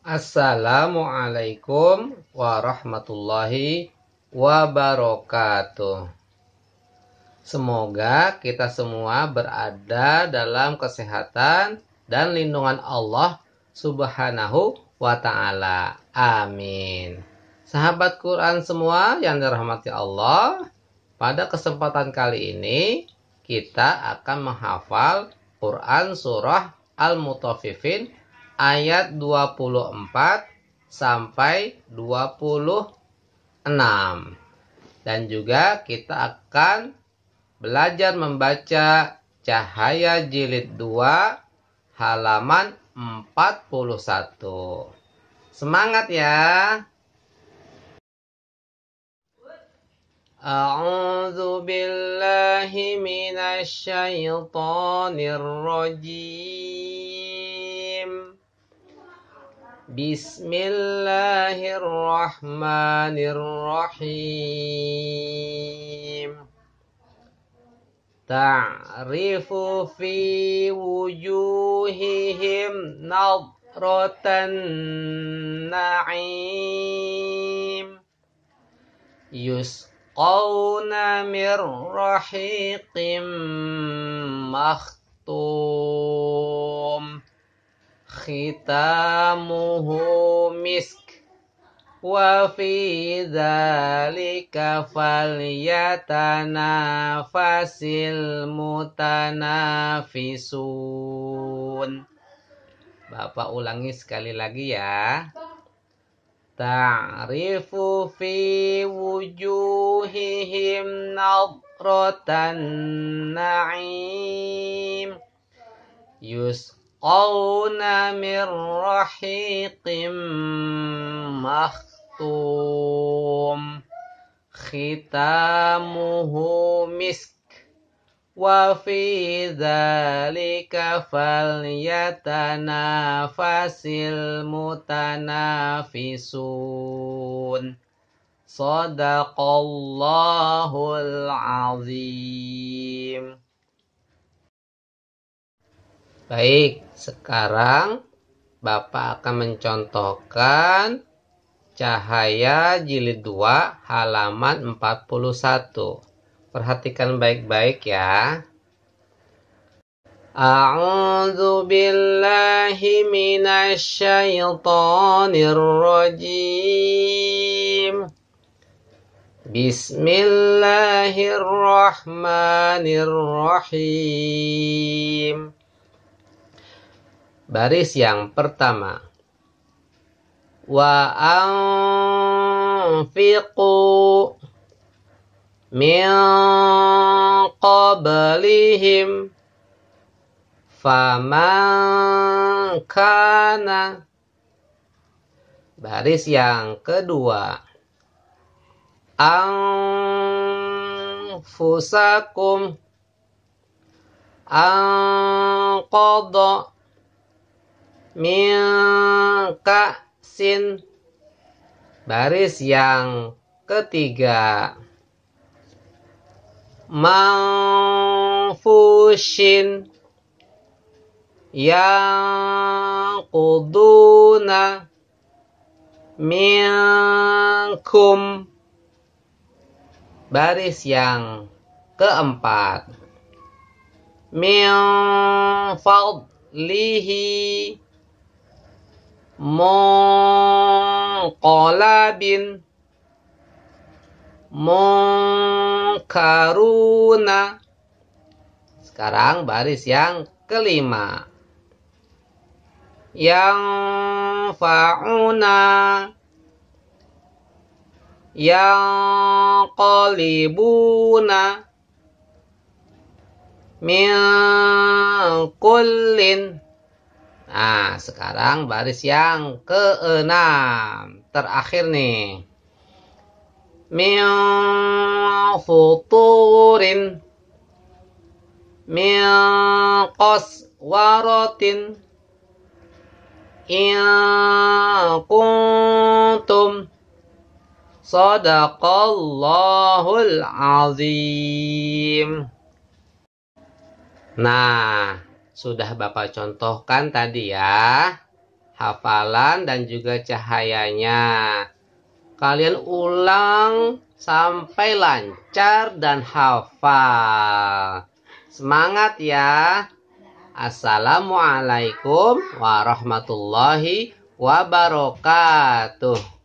Assalamualaikum warahmatullahi wabarakatuh. Semoga kita semua berada dalam kesehatan dan lindungan Allah Subhanahu wa Ta'ala. Amin. Sahabat Quran semua yang dirahmati Allah, pada kesempatan kali ini kita akan menghafal Quran surah Al-Mutaffifin ayat 24 sampai 26. Dan juga kita akan belajar membaca Cahaya Jilid 2 halaman 41. Semangat ya! أعوذ بالله من الشيطان الرجيم بسم الله الرحمن الرحيم تعرف في وجوههم نظرة النعيم يسقى يسقون من رحيق مختوم ختامه مسك وفي ذلك فليتنافس المتنافسون Bapak ulangi sekali lagi ya. تعرف في وجوههم نظرة النعيم يسقون من رحيق مختوم ختامه مسك wa fi dzalika falyatanafasil mutanafisun sadaqallahul azim Baik, sekarang Bapak akan mencontohkan cahaya jilid 2 halaman 41 perhatikan baik-baik ya. A'udzu billahi minasyaitonir rajim. Bismillahirrahmanirrahim. Baris yang pertama. Wa anfiqu min qablihim faman kana baris yang kedua anfusakum anqadha min ka'sin baris yang ketiga manfushin yang kuduna minkum baris yang keempat minfadlihi fadlihi munqalabin karuna. Sekarang baris yang kelima. Yang fa'una. Yang kolibuna. Min kullin. Nah, sekarang baris yang keenam. Terakhir nih min futurin min qaswaratin in kuntum sadaqallahul azim nah sudah Bapak contohkan tadi ya hafalan dan juga cahayanya Kalian ulang sampai lancar dan hafal. Semangat ya. Assalamualaikum warahmatullahi wabarakatuh.